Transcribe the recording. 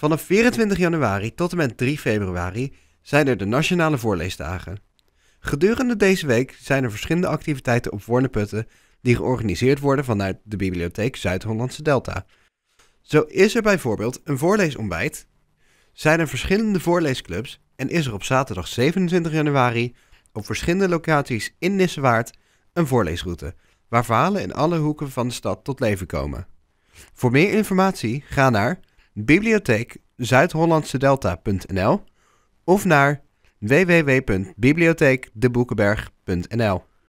Vanaf 24 januari tot en met 3 februari zijn er de Nationale Voorleesdagen. Gedurende deze week zijn er verschillende activiteiten op Voorne-Putten die georganiseerd worden vanuit de Bibliotheek Zuid-Hollandse Delta. Zo is er bijvoorbeeld een voorleesontbijt, zijn er verschillende voorleesclubs en is er op zaterdag 27 januari op verschillende locaties in Nissewaard een voorleesroute, waar verhalen in alle hoeken van de stad tot leven komen. Voor meer informatie ga naar bibliotheekzuidhollandsedelta.nl of naar www.bibliotheekdeboekenberg.nl